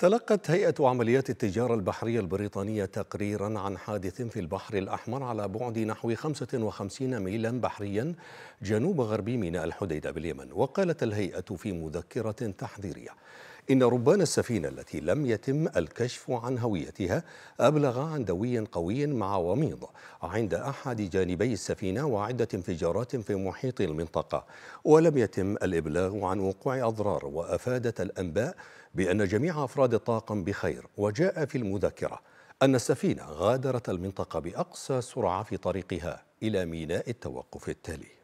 تلقت هيئة عمليات التجارة البحرية البريطانية تقريرا عن حادث في البحر الأحمر على بعد نحو 55 ميلا بحريا جنوب غربي ميناء الحديدة باليمن وقالت الهيئة في مذكرة تحذيرية إن ربان السفينة التي لم يتم الكشف عن هويتها أبلغ عن دوي قوي مع وميض عند أحد جانبي السفينة وعدة انفجارات في محيط المنطقة ولم يتم الإبلاغ عن وقوع أضرار وأفادت الأنباء بأن جميع أفراد الطاقم بخير وجاء في المذكرة أن السفينة غادرت المنطقة بأقصى سرعة في طريقها إلى ميناء التوقف التالي